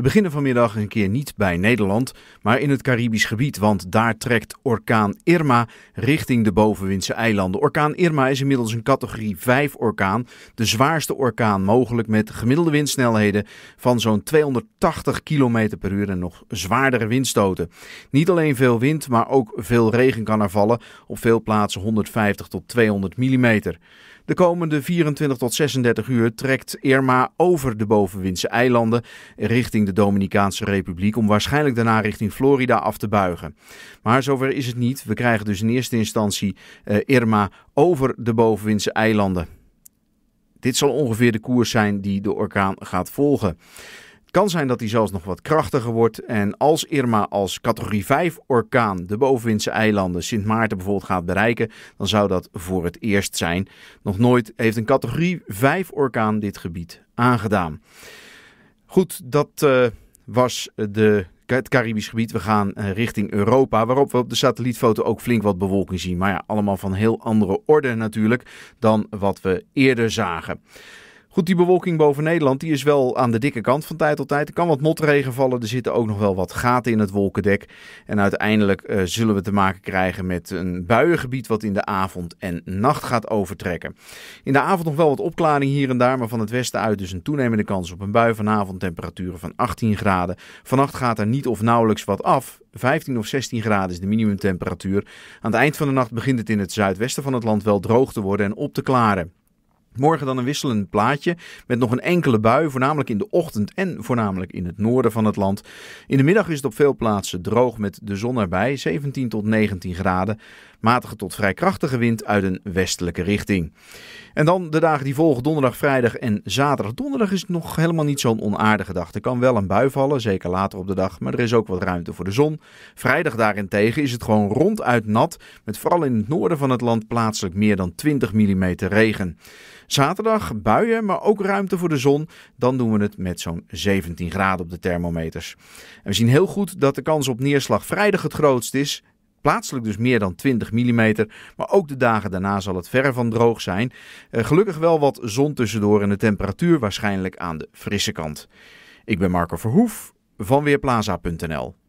We beginnen vanmiddag een keer niet bij Nederland, maar in het Caribisch gebied, want daar trekt orkaan Irma richting de bovenwindse eilanden. Orkaan Irma is inmiddels een categorie 5 orkaan, de zwaarste orkaan mogelijk met gemiddelde windsnelheden van zo'n 280 km per uur en nog zwaardere windstoten. Niet alleen veel wind, maar ook veel regen kan er vallen, op veel plaatsen 150 tot 200 mm. De komende 24 tot 36 uur trekt Irma over de bovenwindse eilanden richting de de Dominicaanse Republiek om waarschijnlijk daarna richting Florida af te buigen. Maar zover is het niet. We krijgen dus in eerste instantie eh, Irma over de bovenwindse eilanden. Dit zal ongeveer de koers zijn die de orkaan gaat volgen. Het kan zijn dat hij zelfs nog wat krachtiger wordt. En als Irma als categorie 5 orkaan de bovenwindse eilanden Sint Maarten bijvoorbeeld gaat bereiken, dan zou dat voor het eerst zijn. Nog nooit heeft een categorie 5 orkaan dit gebied aangedaan. Goed, dat eh, was de, het Caribisch gebied. We gaan eh, richting Europa, waarop we op de satellietfoto ook flink wat bewolking zien. Maar ja, allemaal van heel andere orde natuurlijk dan wat we eerder zagen. Goed, die bewolking boven Nederland die is wel aan de dikke kant van tijd tot tijd. Er kan wat motregen vallen. Er zitten ook nog wel wat gaten in het wolkendek. En uiteindelijk eh, zullen we te maken krijgen met een buiengebied wat in de avond en nacht gaat overtrekken. In de avond nog wel wat opklaring hier en daar, maar van het westen uit dus een toenemende kans op een bui. Vanavond temperaturen van 18 graden. Vannacht gaat er niet of nauwelijks wat af. 15 of 16 graden is de minimumtemperatuur. Aan het eind van de nacht begint het in het zuidwesten van het land wel droog te worden en op te klaren. Morgen dan een wisselend plaatje met nog een enkele bui, voornamelijk in de ochtend en voornamelijk in het noorden van het land. In de middag is het op veel plaatsen droog met de zon erbij, 17 tot 19 graden. Matige tot vrij krachtige wind uit een westelijke richting. En dan de dagen die volgen, donderdag, vrijdag en zaterdag. Donderdag is nog helemaal niet zo'n onaardige dag. Er kan wel een bui vallen, zeker later op de dag, maar er is ook wat ruimte voor de zon. Vrijdag daarentegen is het gewoon ronduit nat, met vooral in het noorden van het land plaatselijk meer dan 20 mm regen. Zaterdag buien, maar ook ruimte voor de zon. Dan doen we het met zo'n 17 graden op de thermometers. En we zien heel goed dat de kans op neerslag vrijdag het grootst is. Plaatselijk dus meer dan 20 mm, maar ook de dagen daarna zal het verre van droog zijn. Eh, gelukkig wel wat zon tussendoor en de temperatuur waarschijnlijk aan de frisse kant. Ik ben Marco Verhoef van Weerplaza.nl.